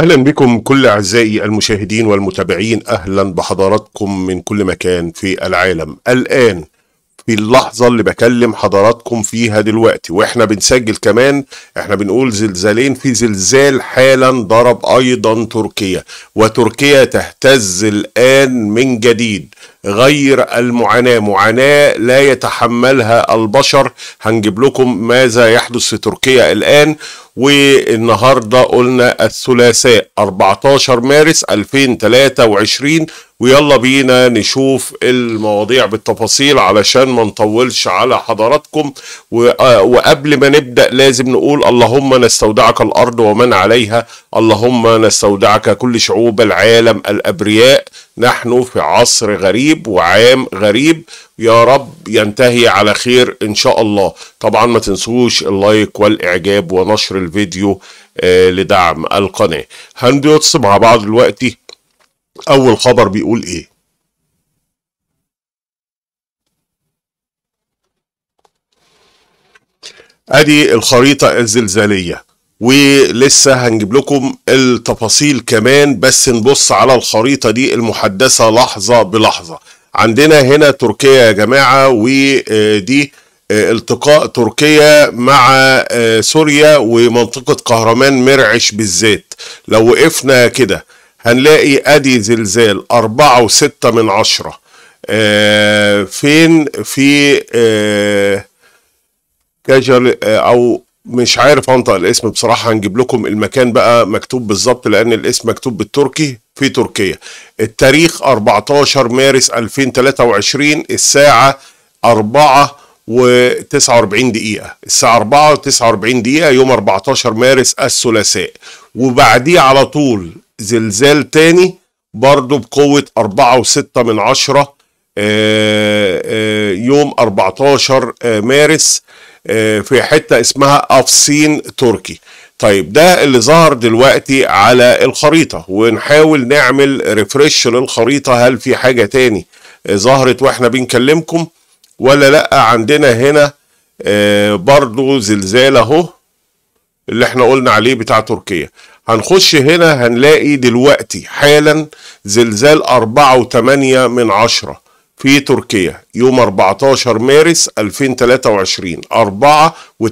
أهلا بكم كل أعزائي المشاهدين والمتابعين أهلا بحضراتكم من كل مكان في العالم الآن في اللحظة اللي بكلم حضراتكم فيها دلوقتي واحنا بنسجل كمان احنا بنقول زلزالين في زلزال حالا ضرب ايضا تركيا وتركيا تهتز الان من جديد غير المعاناة معاناة لا يتحملها البشر هنجيب لكم ماذا يحدث في تركيا الآن والنهاردة قلنا الثلاثاء 14 مارس 2023 ويلا بينا نشوف المواضيع بالتفاصيل علشان ما نطولش على حضراتكم آه، وقبل ما نبدأ لازم نقول اللهم نستودعك الأرض ومن عليها اللهم نستودعك كل شعوب العالم الأبرياء نحن في عصر غريب وعام غريب يا رب ينتهي على خير ان شاء الله طبعا ما تنسوش اللايك والاعجاب ونشر الفيديو آه، لدعم القناه هندوتس مع بعض دلوقتي اول خبر بيقول ايه ادي الخريطه الزلزاليه ولسه هنجيب لكم التفاصيل كمان بس نبص على الخريطه دي المحدثه لحظه بلحظه عندنا هنا تركيا يا جماعه ودي التقاء تركيا مع سوريا ومنطقه كهرمان مرعش بالذات لو وقفنا كده هنلاقي ادي زلزال أربعة وستة من عشرة آه فين في آه كاجل آه او مش عارف انطق الاسم بصراحه هنجيب لكم المكان بقى مكتوب بالظبط لان الاسم مكتوب بالتركي في تركيا التاريخ 14 مارس 2023 الساعه 4 و49 دقيقة الساعة 4 و49 دقيقة يوم 14 مارس الثلاثاء وبعديه على طول زلزال تاني برضو بقوة 4.6 من عشرة آه، آه، يوم 14 آه، مارس في حتة اسمها أفسين تركي طيب ده اللي ظهر دلوقتي على الخريطة ونحاول نعمل ريفرش للخريطة هل في حاجة تاني ظهرت واحنا بنكلمكم ولا لأ عندنا هنا برضو زلزال اهو اللي احنا قلنا عليه بتاع تركيا هنخش هنا هنلاقي دلوقتي حالا زلزال 4.8 من عشرة في تركيا يوم 14 مارس 2023 أربعة و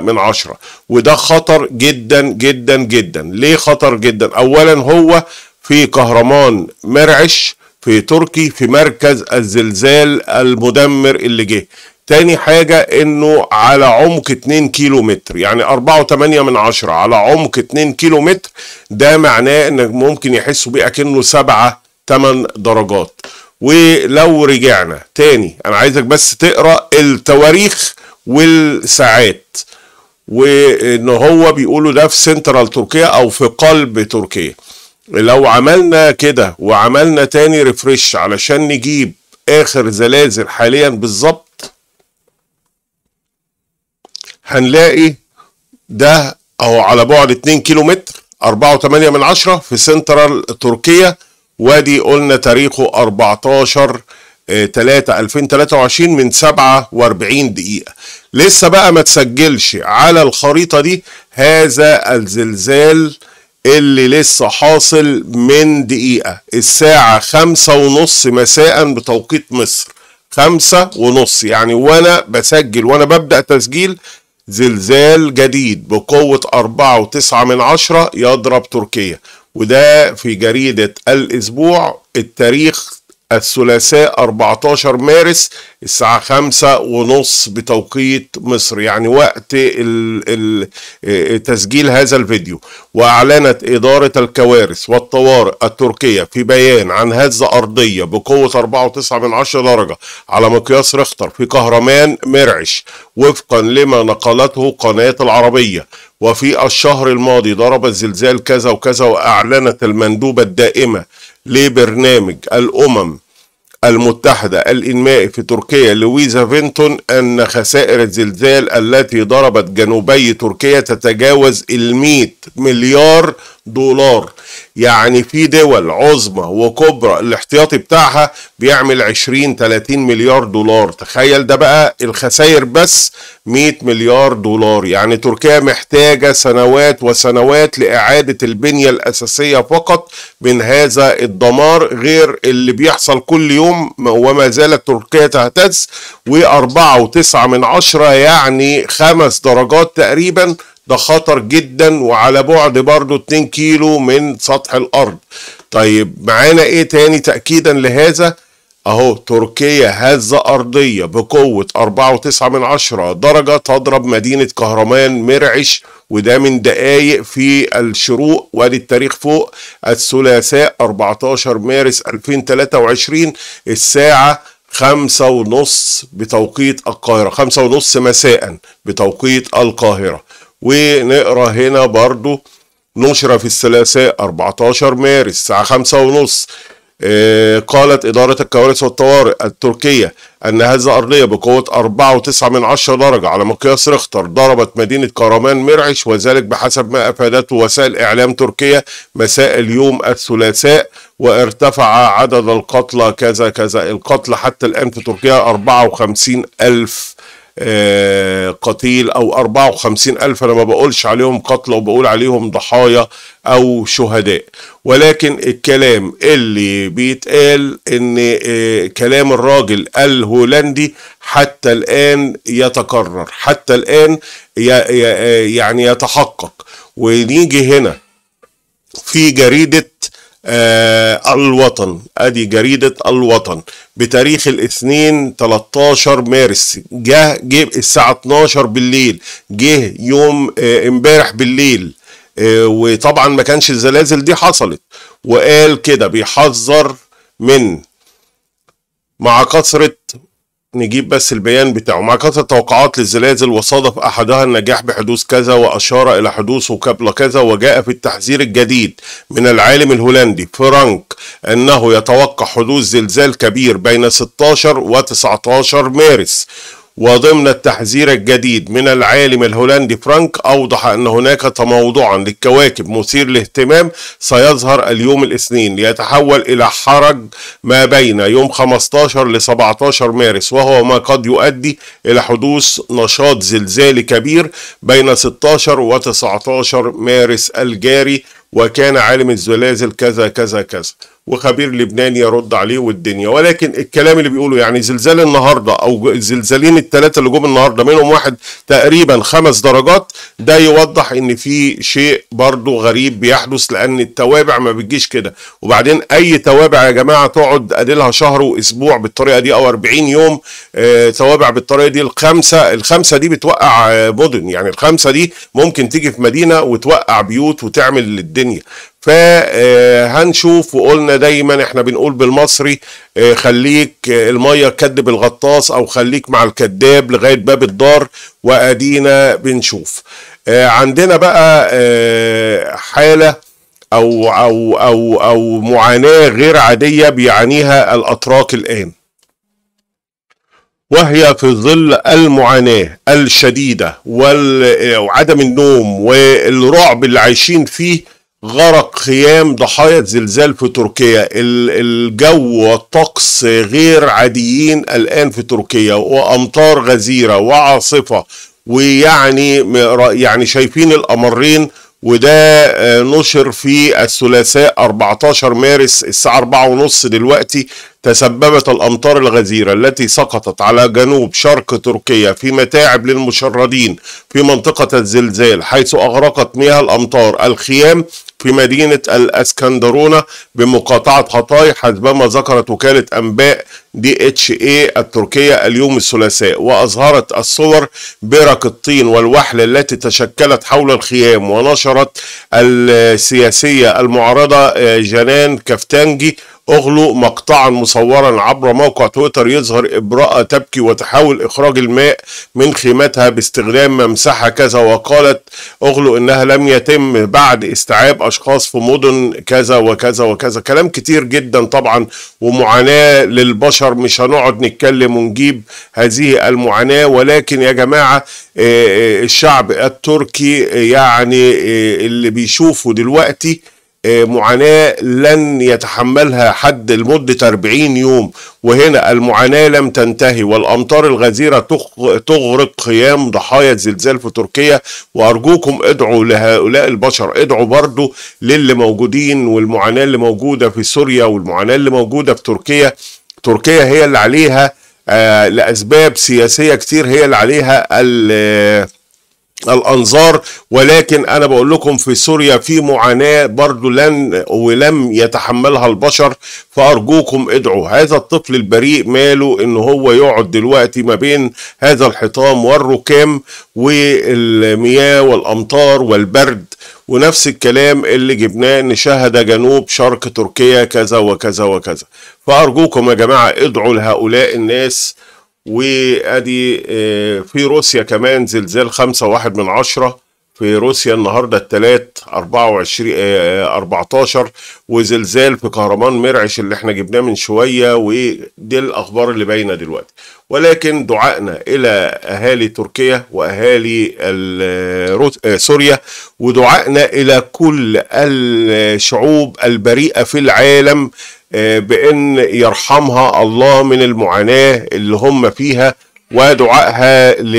من عشرة وده خطر جدا جدا جدا ليه خطر جدا اولا هو في كهرمان مرعش في تركي في مركز الزلزال المدمر اللي جه تاني حاجة انه على عمق 2 كيلو متر يعني 4.8 من عشرة على عمق 2 كيلو متر ده معناه انك ممكن يحسوا بيه اكنه 7 8 درجات ولو رجعنا تاني انا عايزك بس تقرا التواريخ والساعات وان هو بيقولوا ده في سنترال تركيا او في قلب تركيا لو عملنا كده وعملنا تاني ريفرش علشان نجيب اخر زلازل حاليا بالظبط هنلاقي ده اهو على بعد 2 كيلو متر 4.8 من عشرة في سنترال تركيا وادي قلنا تاريخه 14 3 2023 من 47 دقيقة لسه بقى ما تسجلش على الخريطة دي هذا الزلزال اللي لسه حاصل من دقيقة الساعة خمسة ونص مساء بتوقيت مصر خمسة ونص يعني وانا بسجل وانا ببدأ تسجيل زلزال جديد بقوة 4.9 من عشرة يضرب تركيا وده في جريدة الأسبوع التاريخ الثلاثاء 14 مارس الساعة خمسة ونص بتوقيت مصر يعني وقت آه، تسجيل هذا الفيديو وأعلنت إدارة الكوارث والطوارئ التركية في بيان عن هزة أرضية بقوة 4.9 من 10 درجة على مقياس رختر في كهرمان مرعش وفقا لما نقلته قناة العربية وفي الشهر الماضي ضرب الزلزال كذا وكذا وأعلنت المندوبة الدائمة لبرنامج الأمم المتحدة الإنمائي في تركيا لويزا فينتون أن خسائر الزلزال التي ضربت جنوبي تركيا تتجاوز المئة مليار دولار يعني في دول عظمى وكبرى الاحتياطي بتاعها بيعمل 20 30 مليار دولار تخيل ده بقى الخسائر بس 100 مليار دولار يعني تركيا محتاجة سنوات وسنوات لإعادة البنية الأساسية فقط من هذا الدمار غير اللي بيحصل كل يوم وما زالت تركيا تهتز و 49 من عشرة يعني خمس درجات تقريباً ده خطر جدا وعلى بعد برضه 2 كيلو من سطح الارض طيب معانا ايه تاني تاكيدا لهذا اهو تركيا هزة ارضية بقوة 4.9 من عشرة درجة تضرب مدينة كهرمان مرعش وده من دقايق في الشروق وادي التاريخ فوق الثلاثاء 14 مارس 2023 الساعة خمسة ونص بتوقيت القاهرة خمسة ونص مساء بتوقيت القاهرة ونقرا هنا برضو نشرة في الثلاثاء 14 مارس الساعة 5 ونص آه، قالت إدارة الكوارث والطوارئ التركية أن هذه أرضية بقوة 4.9 من عشرة درجة على مقياس رختر ضربت مدينة كرمان مرعش وذلك بحسب ما أفادته وسائل إعلام تركيا مساء اليوم الثلاثاء وارتفع عدد القتلى كذا كذا القتلى حتى الآن في تركيا 54 ألف آه، قتيل أو 54 ألف أنا ما بقولش عليهم قتلى وبقول عليهم ضحايا أو شهداء ولكن الكلام اللي بيتقال إن آه، كلام الراجل الهولندي حتى الآن يتكرر حتى الآن آه، يعني يتحقق ونيجي هنا في جريدة آه الوطن ادي جريدة الوطن بتاريخ الاثنين 13 مارس جه جه الساعة 12 بالليل جه يوم آه، امبارح آه بالليل آه وطبعا ما كانش الزلازل دي حصلت وقال كده بيحذر من مع كثرة نجيب بس البيان بتاعه مع كثرة التوقعات للزلازل وصادف أحدها النجاح بحدوث كذا وأشار إلى حدوثه قبل كذا وجاء في التحذير الجديد من العالم الهولندي فرانك أنه يتوقع حدوث زلزال كبير بين 16 و 19 مارس وضمن التحذير الجديد من العالم الهولندي فرانك أوضح أن هناك تموضعا للكواكب مثير للاهتمام سيظهر اليوم الاثنين ليتحول إلى حرج ما بين يوم 15 ل 17 مارس وهو ما قد يؤدي إلى حدوث نشاط زلزالي كبير بين 16 و 19 مارس الجاري وكان عالم الزلازل كذا كذا كذا وخبير لبنان يرد عليه والدنيا ولكن الكلام اللي بيقوله يعني زلزال النهارده او الزلزالين الثلاثه اللي جم النهارده منهم واحد تقريبا خمس درجات ده يوضح ان في شيء برضه غريب بيحدث لان التوابع ما بتجيش كده وبعدين اي توابع يا جماعه تقعد قادلها شهر واسبوع بالطريقه دي او 40 يوم آه توابع بالطريقه دي الخمسه الخمسه دي بتوقع آه، مدن يعني الخمسه دي ممكن تيجي في مدينه وتوقع بيوت وتعمل الدنيا فهنشوف آه، وقلنا دايما احنا بنقول بالمصري آه، خليك آه، المية تكدب الغطاس او خليك مع الكداب لغاية باب الدار وادينا بنشوف عندنا بقى حالة او او او او معاناة غير عادية بيعانيها الاتراك الان وهي في ظل المعاناة الشديدة وعدم النوم والرعب اللي عايشين فيه غرق خيام ضحايا زلزال في تركيا الجو والطقس غير عاديين الآن في تركيا وأمطار غزيرة وعاصفة ويعني يعني شايفين الأمرين وده آه، نشر في الثلاثاء 14 مارس الساعة 4 ونص دلوقتي تسببت الأمطار الغزيرة التي سقطت على جنوب شرق تركيا في متاعب للمشردين في منطقة الزلزال حيث أغرقت مياه الأمطار الخيام في مدينة الأسكندرونة بمقاطعة حطاي حسبما ذكرت وكالة أنباء دي اتش اي التركية اليوم الثلاثاء وأظهرت الصور برك الطين والوحل التي تشكلت حول الخيام ونشرت السياسية المعارضة آه، جنان كفتانجي أغلو مقطعا مصورا عبر موقع تويتر يظهر امرأة تبكي وتحاول إخراج الماء من خيمتها باستخدام ممسحة كذا وقالت أغلو إنها لم يتم بعد استيعاب أشخاص في مدن كذا وكذا وكذا كلام كتير جدا طبعا ومعاناة للبشر مش هنقعد نتكلم ونجيب هذه المعاناة ولكن يا جماعة آه، آه، الشعب التركي آه، يعني اللي بيشوفه دلوقتي آه، معاناة لن يتحملها حد لمدة 40 يوم وهنا المعاناة لم تنتهي والأمطار الغزيرة تغرق خيام ضحايا زلزال في تركيا وأرجوكم ادعوا لهؤلاء البشر ادعوا برضو للي موجودين والمعاناة اللي موجودة في سوريا والمعاناة اللي موجودة في تركيا تركيا هي اللي عليها آه، لأسباب سياسية كتير هي اللي عليها الأنظار ولكن أنا بقول لكم في سوريا في معاناة برضو لن ولم يتحملها البشر فأرجوكم ادعوا هذا الطفل البريء ماله إن هو يقعد دلوقتي ما بين هذا الحطام والركام والمياه والأمطار والبرد ونفس الكلام اللي جبناه ان شهد جنوب شرق تركيا كذا وكذا وكذا فارجوكم يا جماعه ادعوا لهؤلاء الناس وادي آه، في روسيا كمان زلزال خمسة واحد من عشرة في روسيا النهارده التلات 24 14 آه، آه، وزلزال في كهرمان مرعش اللي احنا جبناه من شويه ودي الاخبار اللي باينه دلوقتي ولكن دعائنا الى اهالي تركيا واهالي سوريا ودعائنا الى كل الشعوب البريئه في العالم آه، بأن يرحمها الله من المعاناة اللي هم فيها ودعائها ل...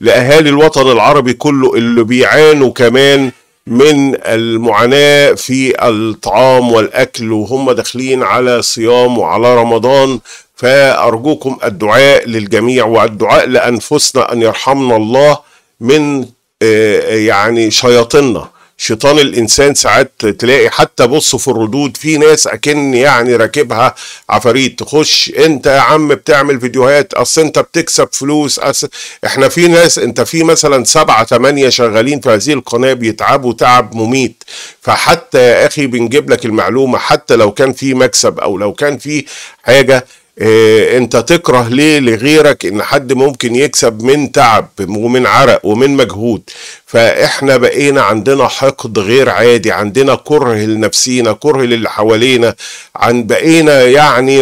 لأهالي الوطن العربي كله اللي بيعانوا كمان من المعاناة في الطعام والأكل وهم داخلين على صيام وعلى رمضان فأرجوكم الدعاء للجميع والدعاء لأنفسنا أن يرحمنا الله من آه، يعني شياطيننا شيطان الانسان ساعات تلاقي حتى بص في الردود في ناس اكن يعني راكبها عفاريت تخش انت يا عم بتعمل فيديوهات اصل انت بتكسب فلوس أصل احنا في ناس انت في مثلا سبعة ثمانية شغالين في هذه القناة بيتعبوا تعب مميت فحتى يا اخي بنجيب لك المعلومة حتى لو كان في مكسب او لو كان في حاجة إيه انت تكره ليه لغيرك ان حد ممكن يكسب من تعب ومن عرق ومن مجهود فاحنا بقينا عندنا حقد غير عادي عندنا كره لنفسينا كره للي حوالينا عن بقينا يعني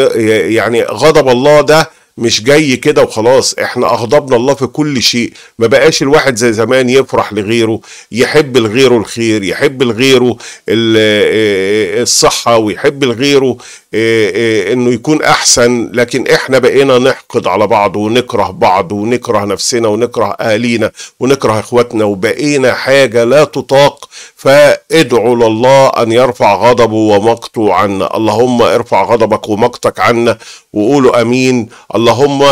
يعني غضب الله ده مش جاي كده وخلاص احنا اغضبنا الله في كل شيء ما بقاش الواحد زي زمان يفرح لغيره يحب لغيره الخير يحب لغيره آه، الصحة ويحب لغيره آه، آه، انه يكون احسن لكن احنا بقينا نحقد على بعض ونكره بعض ونكره نفسنا ونكره اهالينا ونكره اخواتنا وبقينا حاجة لا تطاق فادعوا لله ان يرفع غضبه ومقته عنا اللهم ارفع غضبك ومقتك عنا وقولوا امين اللهم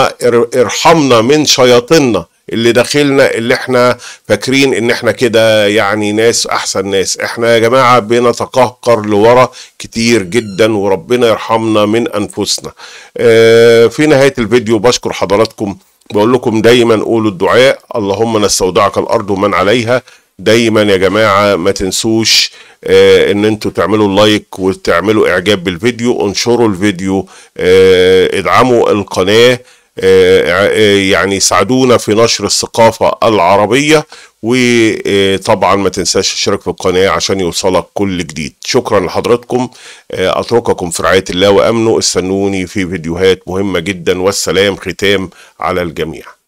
ارحمنا من شياطيننا اللي داخلنا اللي احنا فاكرين ان احنا كده يعني ناس احسن ناس احنا يا جماعه بنتقهقر لورا كتير جدا وربنا يرحمنا من انفسنا اه في نهايه الفيديو بشكر حضراتكم بقول لكم دايما قولوا الدعاء اللهم نستودعك الارض ومن عليها دايما يا جماعه ما تنسوش آه، ان انتوا تعملوا لايك وتعملوا اعجاب بالفيديو انشروا الفيديو آه، ادعموا القناه آه، يعني ساعدونا في نشر الثقافة العربية وطبعا ما تنساش تشترك في القناة عشان يوصلك كل جديد شكرا لحضراتكم أترككم في رعاية الله وأمنه استنوني في فيديوهات مهمة جدا والسلام ختام على الجميع